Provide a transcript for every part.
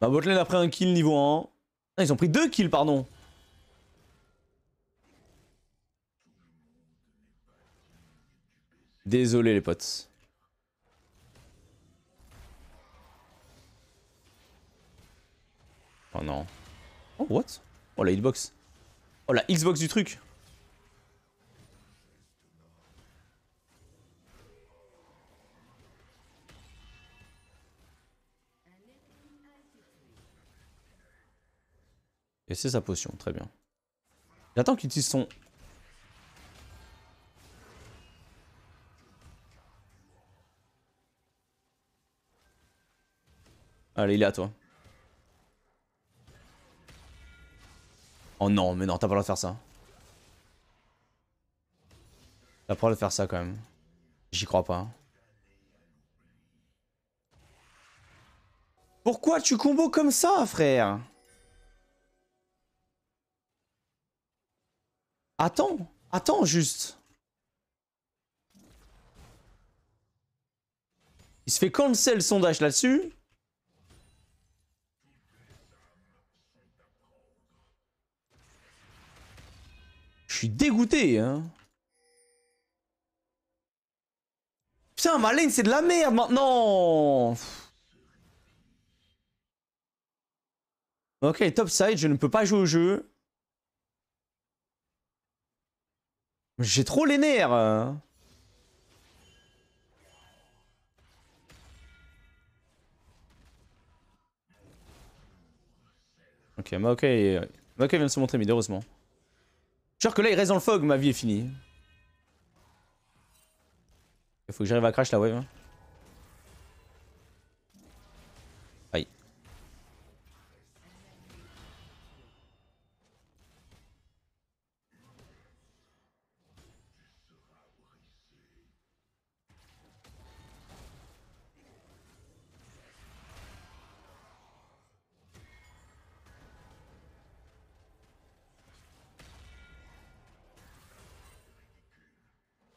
Bah botlane a pris un kill niveau 1. Ah, ils ont pris deux kills, pardon. Désolé les potes. Oh non. Oh what Oh la hitbox. Oh la Xbox du truc. Et c'est sa potion, très bien. J'attends qu'il utilise son... Allez, il est à toi. Oh non, mais non, t'as pas le droit de faire ça. T'as pas le droit de faire ça quand même. J'y crois pas. Pourquoi tu combos comme ça, frère Attends, attends juste. Il se fait cancel le sondage là-dessus. Je suis dégoûté, hein. Putain, ma lane, c'est de la merde maintenant Ok, top side, je ne peux pas jouer au jeu. J'ai trop les nerfs hein. Ok, Maokai, euh, Maokai vient de se montrer, mais heureusement. Je suis que là, il reste dans le fog, ma vie est finie. Il faut que j'arrive à crash la wave.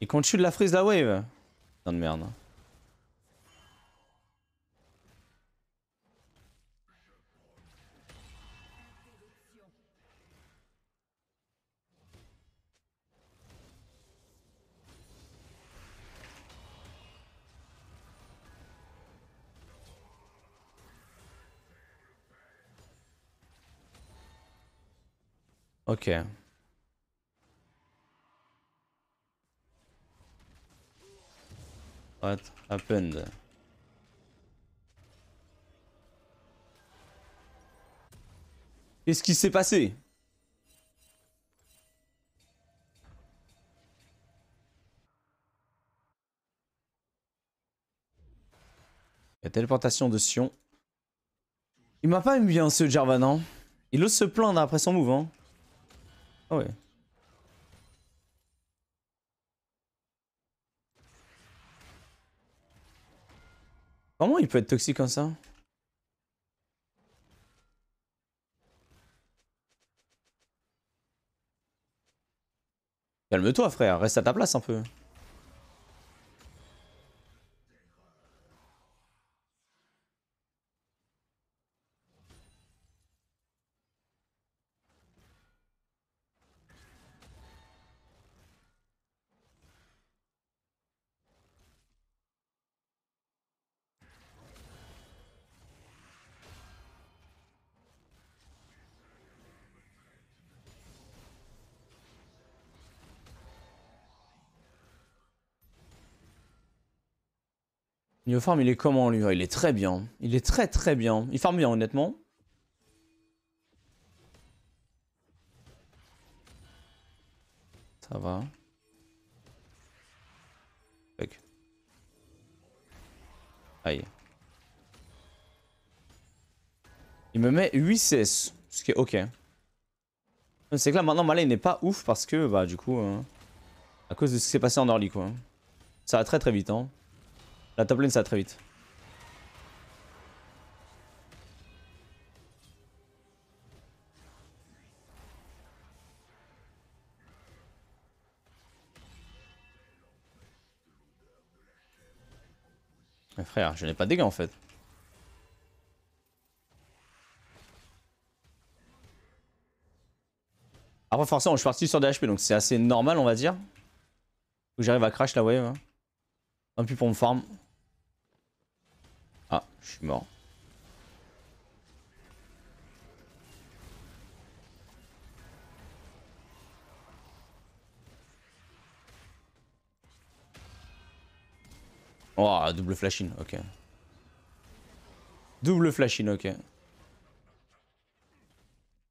Et qu'on tue de la frise, la wave Putain de merde. Ok. What happened? Qu'est-ce qui s'est passé La téléportation de Sion. Il m'a pas aimé bien ce Jarvan, hein Il ose se plaindre après son mouvement. Hein. Ah ouais. Comment il peut être toxique comme ça Calme-toi frère, reste à ta place un peu. Niveau farm, il est comment lui Il est très bien. Il est très très bien. Il farm bien, honnêtement. Ça va. Fuck. Aïe. Il me met 8 CS, ce qui est ok. C'est que là maintenant Malay n'est pas ouf parce que bah du coup euh, à cause de ce qui s'est passé en early quoi. Ça va très très vite hein. La top lane ça va très vite. Mais eh, frère, je n'ai pas de dégâts en fait. Après forcément je suis parti sur des HP donc c'est assez normal on va dire. Faut que j'arrive à crash la wave. Un Un pour me farm. Ah, je suis mort. Oh, double flashing, ok. Double flashing, ok.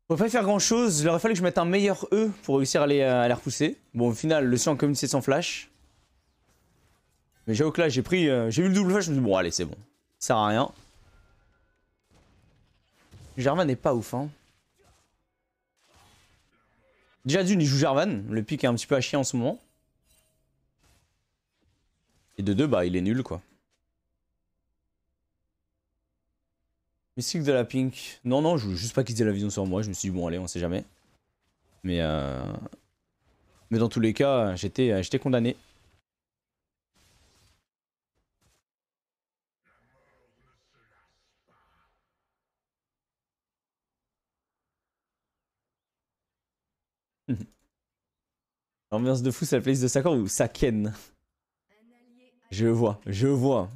Faut pas faire grand chose, il aurait fallu que je mette un meilleur E pour réussir à euh, les, à repousser. Bon, au final, le sien a sans flash. Mais j'avoue que là, j'ai pris, euh, j'ai vu le double flash, je me suis dit, bon, allez, c'est bon. Ça sert à rien. Jarvan n'est pas ouf, hein. Déjà d'une, il joue Jarvan. Le pic est un petit peu à chier en ce moment. Et de deux, bah, il est nul, quoi. Mystique de la Pink. Non, non, je voulais juste pas qu'ils aient la vision sur moi. Je me suis dit, bon, allez, on sait jamais. Mais, euh, Mais dans tous les cas, j'étais condamné. L'ambiance de fou, c'est la playlist de Sakor ou Saken Je vois, je vois.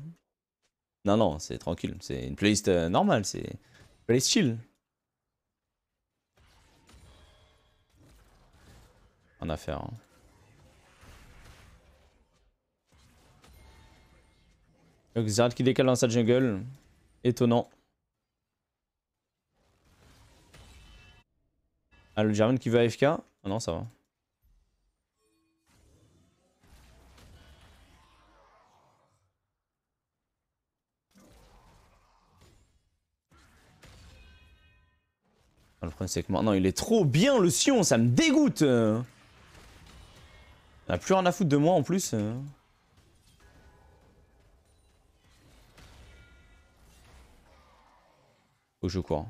Non, non, c'est tranquille. C'est une playlist euh, normale, c'est une playlist chill. En affaire. Hein. qui décale dans sa jungle. Étonnant. Ah, le German qui veut AFK Ah non, ça va. Ah, le problème c'est que maintenant il est trop bien le Sion, ça me dégoûte On a plus rien à foutre de moi en plus. Faut que je cours.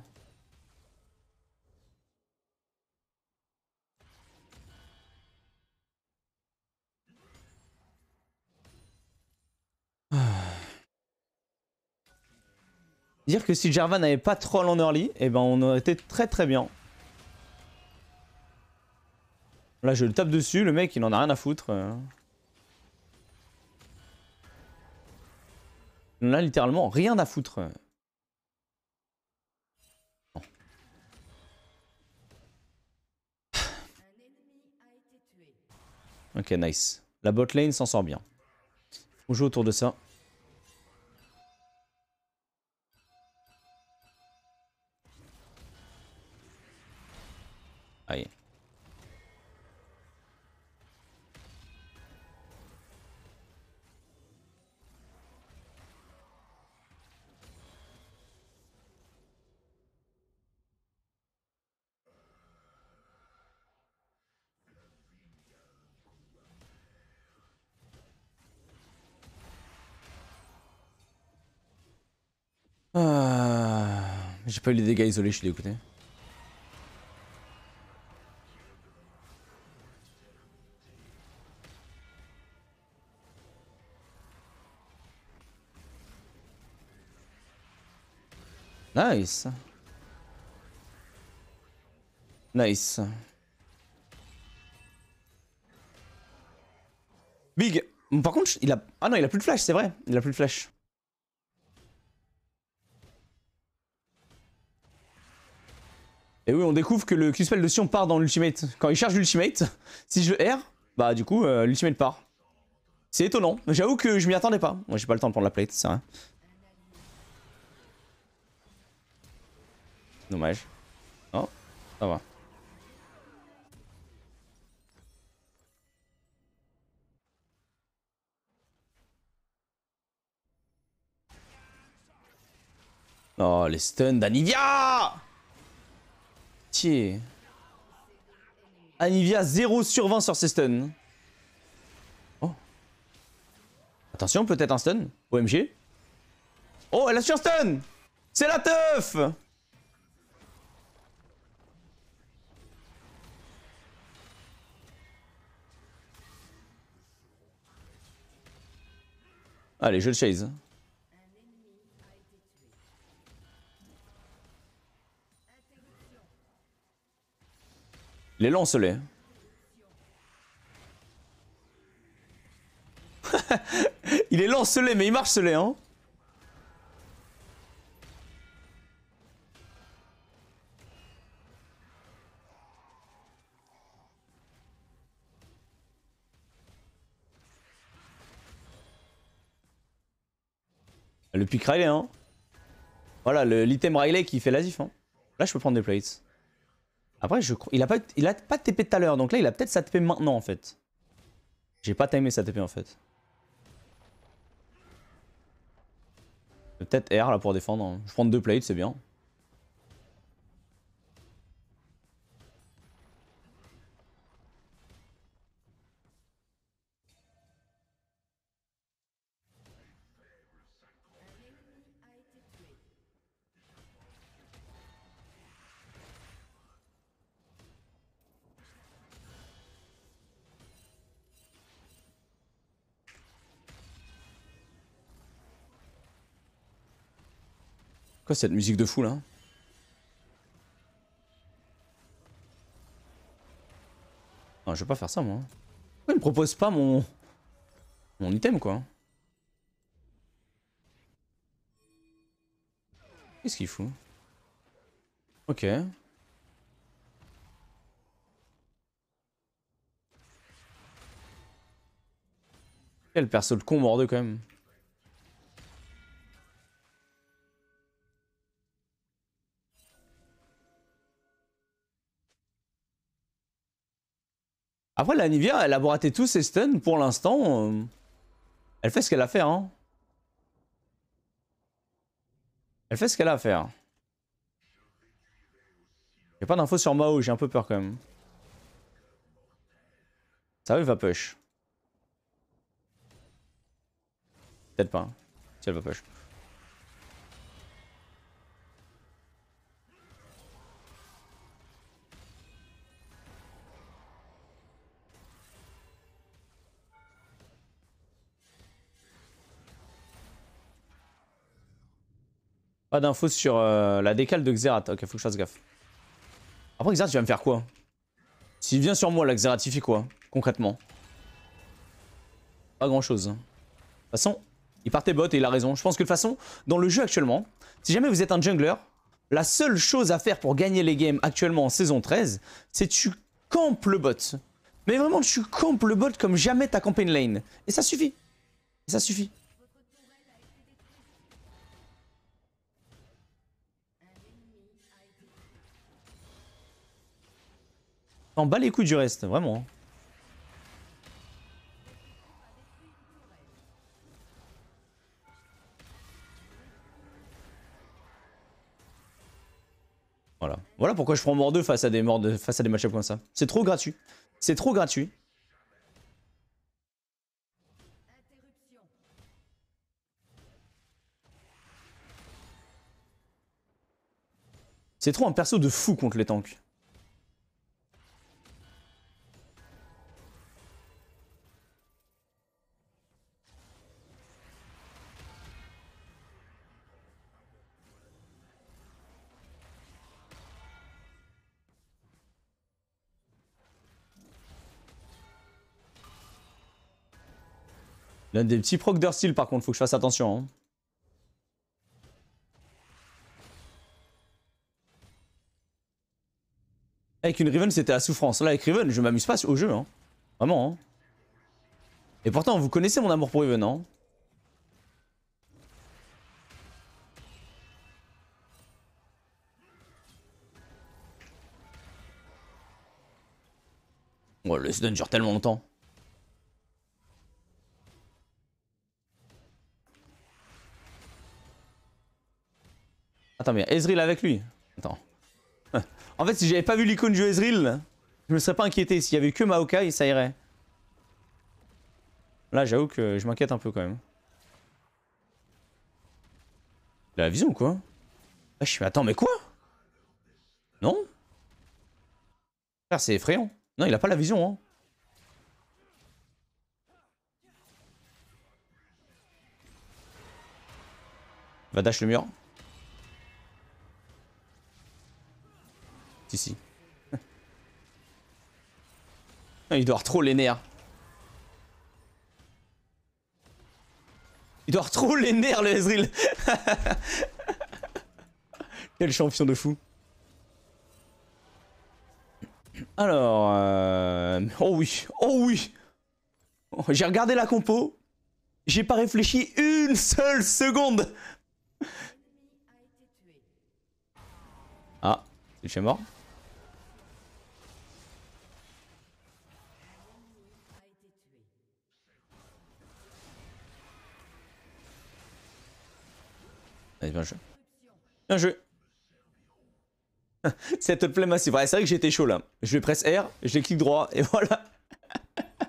Dire que si Jarvan n'avait pas troll en early, et eh ben on aurait été très très bien. Là je le tape dessus, le mec il en a rien à foutre. Il en a littéralement rien à foutre. Ok nice. La bot lane s'en sort bien. On joue autour de ça. Ah, J'ai pas eu les dégâts isolés, je suis dégoûté. Nice. Big. Par contre, il a... Ah non, il a plus de flash, c'est vrai. Il a plus de flash. Et oui, on découvre que le Q-Spell de Sion part dans l'ultimate. Quand il charge l'ultimate, si je R, bah du coup, euh, l'ultimate part. C'est étonnant. J'avoue que je m'y attendais pas. Moi, j'ai pas le temps de prendre la plate, c'est vrai. Dommage. Non, oh, ça va. Oh, les stuns d'Anivia Tiens. Anivia 0 sur 20 sur ses stuns. Oh. Attention, peut-être un stun OMG. Oh, elle a su un stun C'est la teuf Allez, je le chase. Il est lancelé. il est lancelé, mais il marche-les, hein. Puis Riley, hein. Voilà, l'item Riley qui fait l'asif, hein. Là, je peux prendre des plates. Après, je il a pas, il a pas de TP tout à l'heure, donc là, il a peut-être sa TP maintenant, en fait. J'ai pas timé sa TP, en fait. Peut-être R, là, pour défendre. Hein. Je prends deux plates, c'est bien. cette musique de fou là Non, je vais pas faire ça moi. Hein. Pourquoi il me propose pas mon. mon item quoi Qu'est-ce qu'il fout Ok. Quel perso de con mordeux quand même. Après, la Nivia, elle a braté tous ses stuns pour l'instant. Euh. Elle fait ce qu'elle a à faire. Hein. Elle fait ce qu'elle a à faire. J'ai pas d'infos sur Mao, j'ai un peu peur quand même. Ça va, il va push. Peut-être pas. Hein, si elle va push. Pas d'infos sur euh, la décale de Xerath. Ok, faut que je fasse gaffe. Après, Xerath, il va me faire quoi S'il vient sur moi, la Xerath, il fait quoi Concrètement Pas grand chose. Hein. De toute façon, il partait bot et il a raison. Je pense que de toute façon, dans le jeu actuellement, si jamais vous êtes un jungler, la seule chose à faire pour gagner les games actuellement en saison 13, c'est tu campes le bot. Mais vraiment, tu campes le bot comme jamais ta campé lane. Et ça suffit. Et ça suffit. T'en les coups du reste, vraiment. Hein. Voilà. Voilà pourquoi je prends mort 2 face à des morts de, face à des match comme ça. C'est trop gratuit. C'est trop gratuit. C'est trop un perso de fou contre les tanks. L'un des petits proc style par contre, faut que je fasse attention. Hein. Avec une Riven, c'était la souffrance. Là, avec Riven, je m'amuse pas au jeu. Hein. Vraiment. Hein. Et pourtant, vous connaissez mon amour pour Riven, non le stun dure tellement longtemps. Attends, mais Ezreal avec lui Attends. en fait, si j'avais pas vu l'icône du Ezreal, je me serais pas inquiété. S'il y avait que Maokai, ça irait. Là, j'avoue que je m'inquiète un peu quand même. Il a la vision ou quoi ah, Je suis attends, mais quoi Non C'est effrayant. Non, il a pas la vision. Hein. Va dash le mur. ici. Il doit trop les nerfs. Il doit trop les nerfs, le Ezreal. Quel champion de fou. Alors, euh, oh oui, oh oui. Oh, j'ai regardé la compo. J'ai pas réfléchi une seule seconde. Ah, j'ai mort. Allez, bien joué. Bien joué. Cette play massive. Ouais, c'est vrai que j'étais chaud là. Je vais presse R, je clique droit et voilà.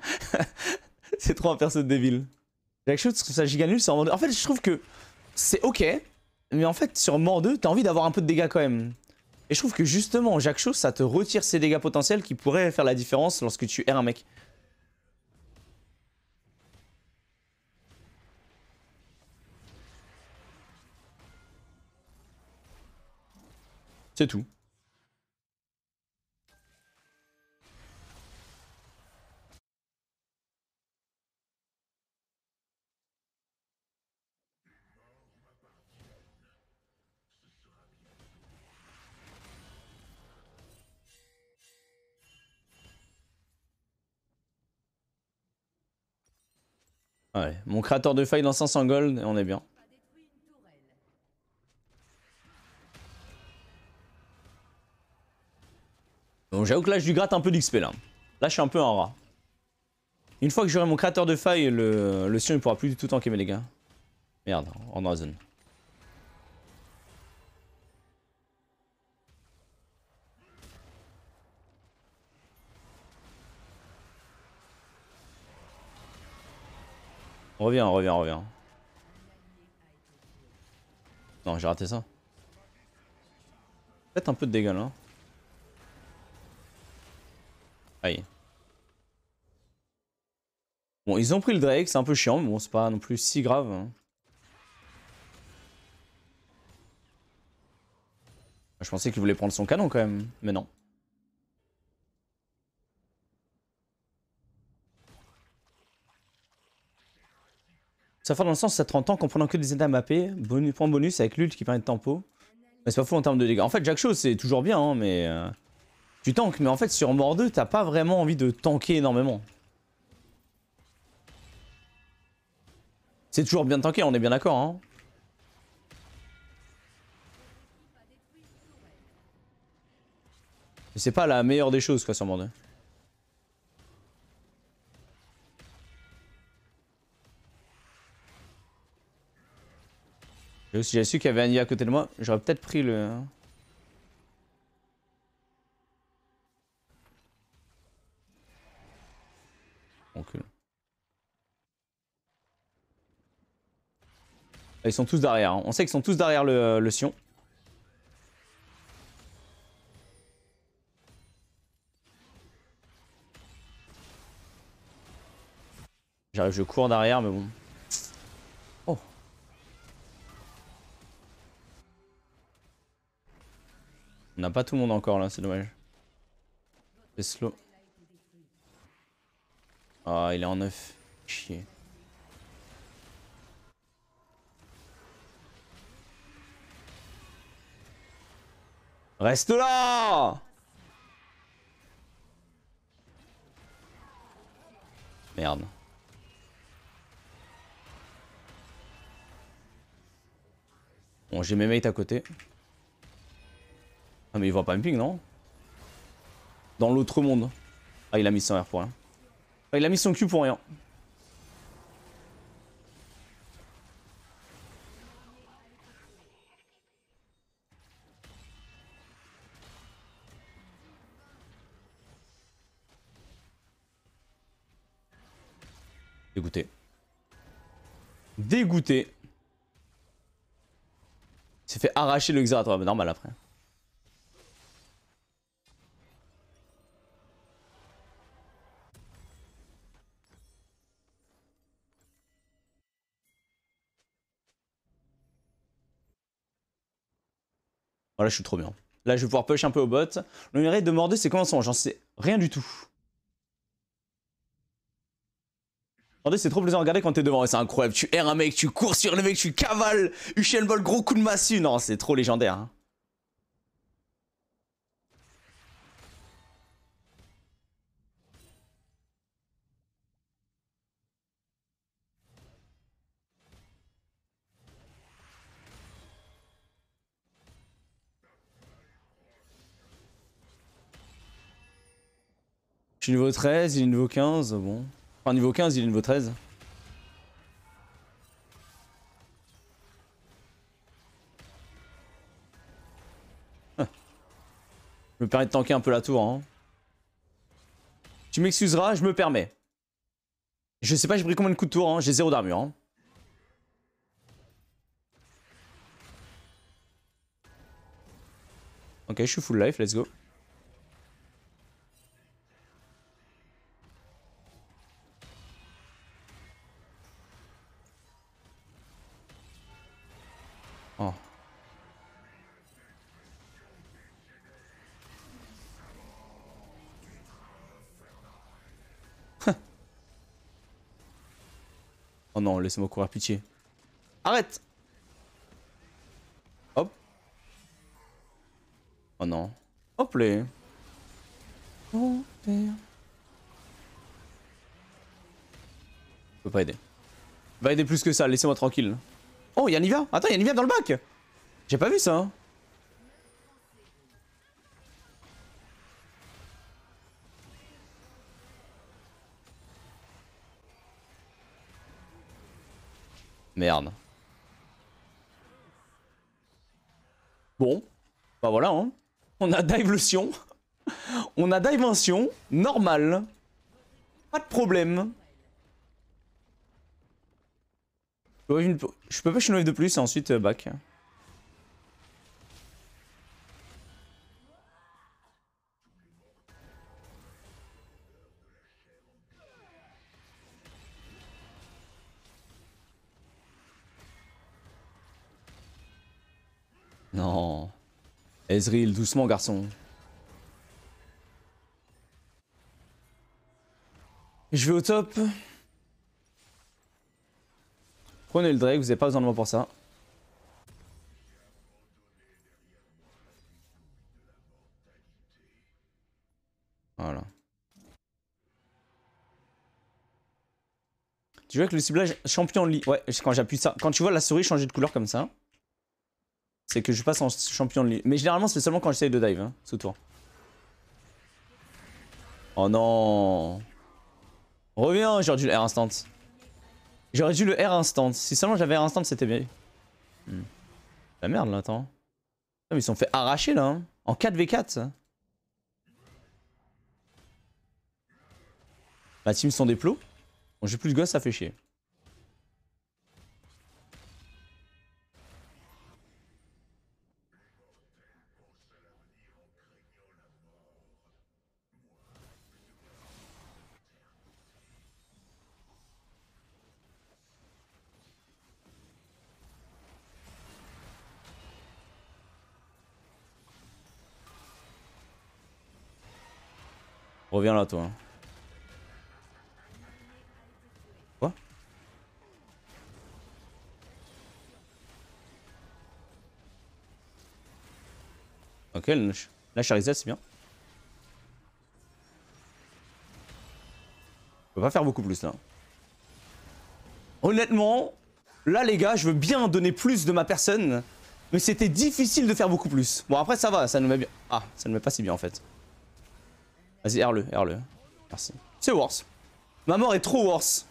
c'est trop un perso débile. Jacques chose, ça giga nul sur 2. En fait, je trouve que c'est ok, mais en fait, sur mort 2, t'as envie d'avoir un peu de dégâts quand même. Et je trouve que justement, Jacques chose ça te retire ces dégâts potentiels qui pourraient faire la différence lorsque tu R un mec. C'est tout. Ouais, mon créateur de faille dans 500 gold, on est bien. j'avoue que là, je lui gratte un peu d'XP là. Là, je suis un peu en rat. Une fois que j'aurai mon créateur de faille, le, le Sion, il pourra plus du tout tanker les gars. Merde, on dans la zone. Reviens, revient, reviens. Non, j'ai raté ça. Peut-être un peu de dégâts là. Aïe. Bon, ils ont pris le Drake, c'est un peu chiant, mais bon, c'est pas non plus si grave. Hein. Je pensais qu'il voulait prendre son canon quand même, mais non. Ça fait dans le sens, ça 30 ans, comprenant que des états mappés, bonus, point bonus avec l'ult qui permet de tempo. Mais c'est pas fou en termes de dégâts. En fait, Jack Show c'est toujours bien, hein, mais... Euh, tu tankes, mais en fait, sur mort 2, t'as pas vraiment envie de tanker énormément. C'est toujours bien de tanker, on est bien d'accord, hein. C'est pas la meilleure des choses, quoi, sur Mord 2. Si j'avais su qu'il y avait un dieu à côté de moi, j'aurais peut-être pris le... Hein. Ils sont tous derrière. Hein. On sait qu'ils sont tous derrière le, Sion. J'arrive, je cours derrière, mais bon. Oh. On n'a pas tout le monde encore là, c'est dommage. C'est slow. Ah, oh, il est en neuf. Chier. Reste là Merde. Bon, j'ai mes mates à côté. Ah, mais il voit pas non Dans l'autre monde. Ah, il a mis son R pour rien. Ah, il a mis son Q pour rien. dégoûté. Il s'est fait arracher le Xerator. normal après. Voilà, je suis trop bien. Là, je vais pouvoir push un peu au bot. Le mérite de mordre, c'est comment ça J'en sais rien du tout. Attendez c'est trop plaisant à regarder quand t'es devant. C'est incroyable. Tu erres un mec, tu cours sur le mec, tu cavales. Usain Bolt, gros coup de massue. Non, c'est trop légendaire. Hein. Je suis niveau 13, il est niveau 15, bon. Enfin, niveau 15, il est niveau 13. Ah. Je me permets de tanker un peu la tour. Hein. Tu m'excuseras, je me permets. Je sais pas, j'ai pris combien de coups de tour, hein. j'ai zéro d'armure. Hein. Ok, je suis full life, let's go. laissez-moi courir, pitié. Arrête Hop. Oh non. Hop les. Oh, pas aider. Va aider plus que ça, laissez-moi tranquille. Oh, y'a un vient. Attends, y'a un dans le bac J'ai pas vu ça hein. Merde. Bon. Bah voilà, hein. On a dive le Sion. On a dive un Sion. Normal. Pas de problème. Je peux pas une wave de plus et ensuite euh, back. Ezreal, doucement garçon. Je vais au top. Prenez le Drake, vous n'avez pas besoin de moi pour ça. Voilà. Tu vois que le ciblage champion lit. Ouais, quand j'appuie ça. Quand tu vois la souris changer de couleur comme ça c'est que je passe en champion de ligue. Mais généralement, c'est seulement quand j'essaye de dive, hein, sous tour. Oh non Reviens, j'aurais dû le R instant. J'aurais dû le R instant. Si seulement j'avais R instant, c'était bien. Hmm. La merde là, attends. Ah, ils se ils sont fait arracher là, hein. en 4v4. Ma team sont des plots. Bon, j'ai plus de gosses, ça fait chier. Reviens là, toi. Quoi Ok, la charizelle c'est bien. On peux pas faire beaucoup plus là. Honnêtement, là les gars, je veux bien donner plus de ma personne. Mais c'était difficile de faire beaucoup plus. Bon après ça va, ça nous met bien. Ah, ça ne met pas si bien en fait. Vas-y, erre-le, erre-le. Merci. C'est worse. Ma mort est trop worse.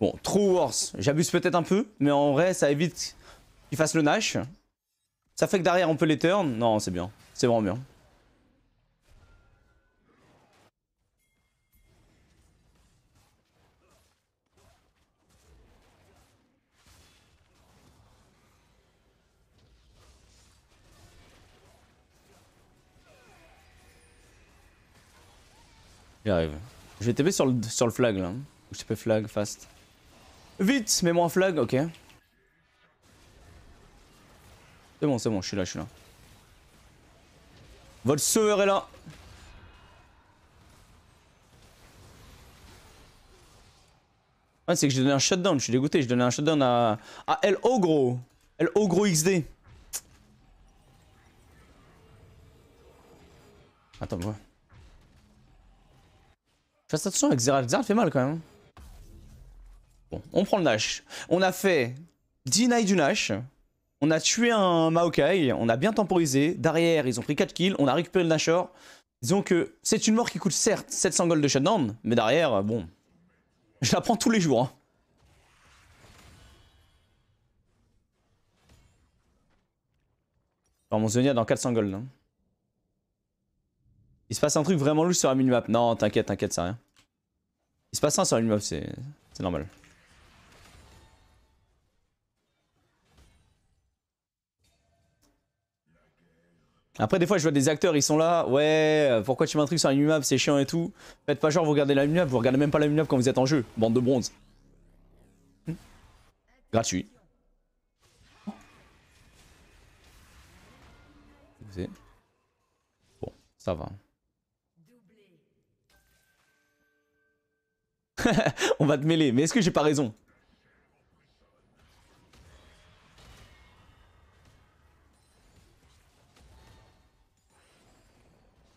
Bon, trop worse. J'abuse peut-être un peu, mais en vrai, ça évite qu'il fasse le Nash. Ça fait que derrière, on peut les turn. Non, c'est bien. C'est vraiment bien. J'arrive. Je vais taper sur le, sur le flag là. Je TP flag, fast. Vite, mets-moi un flag, ok. C'est bon, c'est bon, je suis là, je suis là. Votre sauveur est là. Ah, c'est que j'ai donné un shutdown, je suis dégoûté, j'ai donné un shutdown à, à LO gros. LO gros XD. Attends, moi. Fais attention avec Xerath. Xerath fait mal quand même. Hein. Bon, on prend le Nash. On a fait deny du Nash. On a tué un Maokai. On a bien temporisé. Derrière, ils ont pris 4 kills. On a récupéré le Nashor. Disons que c'est une mort qui coûte certes 700 gold de shutdown. Mais derrière, bon. Je la prends tous les jours. Hein. mon Zonia dans 400 gold. Hein. Il se passe un truc vraiment louche sur la mini-map. Non, t'inquiète, t'inquiète, c'est rien. Il se passe ça sur la mini-map, c'est normal. Après, des fois, je vois des acteurs, ils sont là. Ouais, euh, pourquoi tu un truc sur la mini-map C'est chiant et tout. Faites pas genre, vous regardez la mini-map. vous regardez même pas la mini-map quand vous êtes en jeu. Bande de bronze. Hm Gratuit. Bon, ça va. On va te mêler, mais est-ce que j'ai pas raison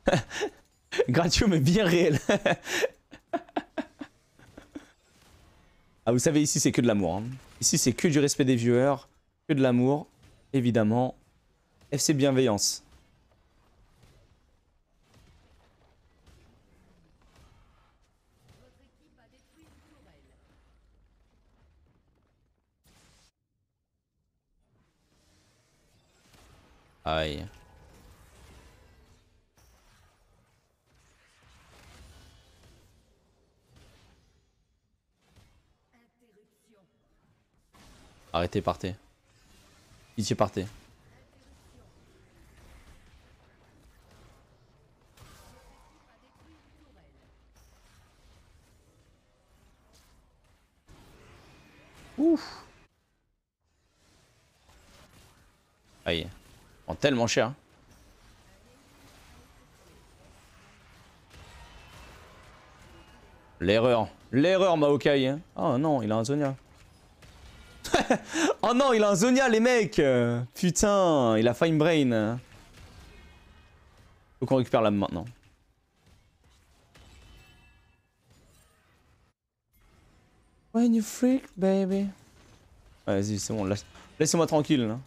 Gratuit mais bien réel. ah vous savez ici c'est que de l'amour. Hein. Ici c'est que du respect des viewers, que de l'amour, évidemment. FC bienveillance. Aïe. Arrêtez, partez. Ici, partez. tellement cher. L'erreur. L'erreur, Maokai. Hein. Oh non, il a un Zonia. oh non, il a un Zonia, les mecs Putain, il a Fine Brain. Faut qu'on récupère l'âme maintenant. When you freak, baby. Vas-y, c'est bon, laisse-moi tranquille. Hein.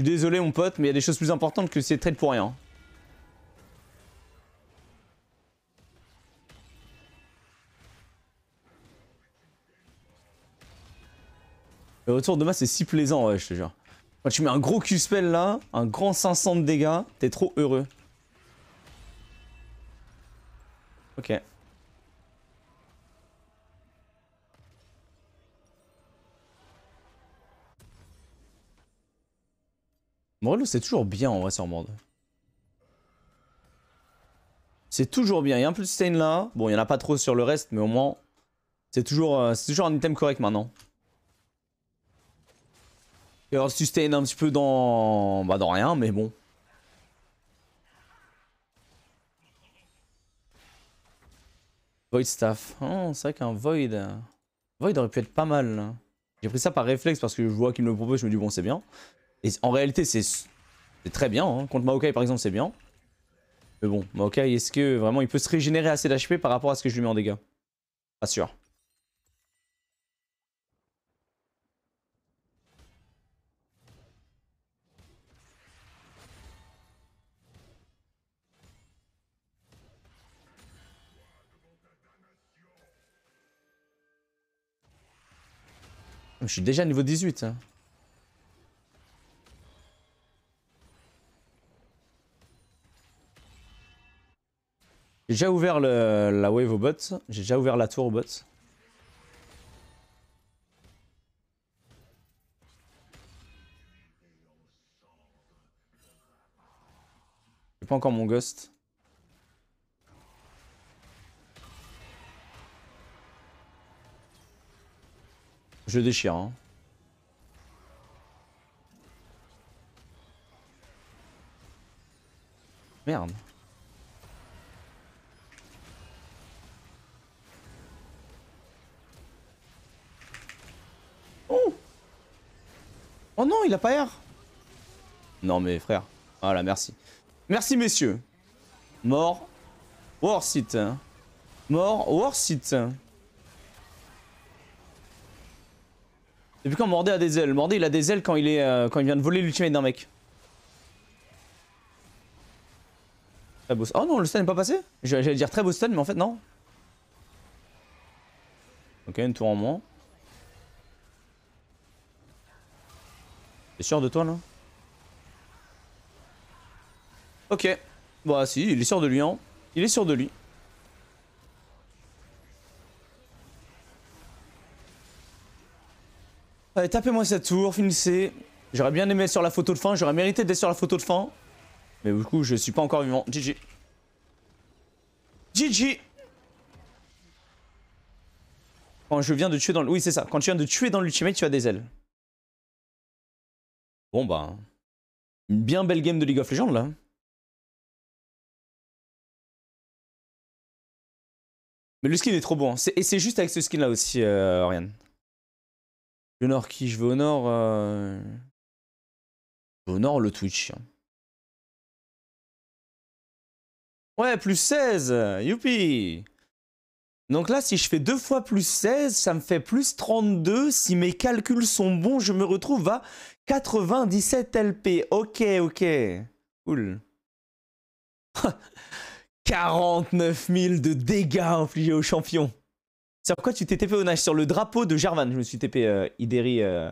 Je suis désolé mon pote, mais il y a des choses plus importantes que ces trades pour rien. Hein. Le retour de masse c'est si plaisant, ouais, je te jure. Quand tu mets un gros Q-spell là, un grand 500 de dégâts, t'es trop heureux. Ok. Morello, c'est toujours bien en vrai sur Mord. C'est toujours bien. Il y a un peu de stain là. Bon, il n'y en a pas trop sur le reste, mais au moins, c'est toujours, euh, toujours un item correct maintenant. Et alors, sustain un petit peu dans. Bah, dans rien, mais bon. Void staff. Oh, c'est vrai qu'un void. Void aurait pu être pas mal. Hein. J'ai pris ça par réflexe parce que je vois qu'il me le propose, je me dis bon, c'est bien en réalité, c'est très bien. Hein. Contre Maokai, par exemple, c'est bien. Mais bon, Maokai, est-ce que vraiment il peut se régénérer assez d'HP par rapport à ce que je lui mets en dégâts Pas sûr. Je suis déjà niveau 18. Hein. J'ai déjà ouvert la wave au bot. J'ai déjà ouvert la tour au bot. J'ai pas encore mon ghost. Je déchire. Hein. Merde. Oh non, il a pas air Non mais frère. Voilà, merci. Merci messieurs. Mort. Worth Mort. Warsit it. Depuis quand Mordé a des ailes Mordé il a des ailes quand il, est, euh, quand il vient de voler l'ultimate d'un mec. Très beau. Oh non, le stun n'est pas passé J'allais dire très beau stun, mais en fait non. Ok, une tour en moins. T'es sûr de toi non Ok. Bah si, il est sûr de lui hein. Il est sûr de lui. Allez, tapez-moi cette tour, finissez. J'aurais bien aimé être sur la photo de fin, j'aurais mérité d'être sur la photo de fin. Mais du coup, je suis pas encore vivant. GG. GG Quand je viens de tuer dans le... Oui, c'est ça. Quand tu viens de tuer dans l'ultimate, tu as des ailes. Bon bah, une bien belle game de League of Legends là. Mais le skin est trop bon. Hein. et c'est juste avec ce skin là aussi, euh, Oriane. Le nord qui je veux au nord. Euh... Au nord le Twitch. Ouais, plus 16 Youpi donc là, si je fais 2 fois plus 16, ça me fait plus 32. Si mes calculs sont bons, je me retrouve à 97 LP. Ok, ok. Cool. 49 000 de dégâts infligés au champion. Sur quoi tu t'es TP au nage Sur le drapeau de Jarvan. Je me suis TP euh, Ideri euh,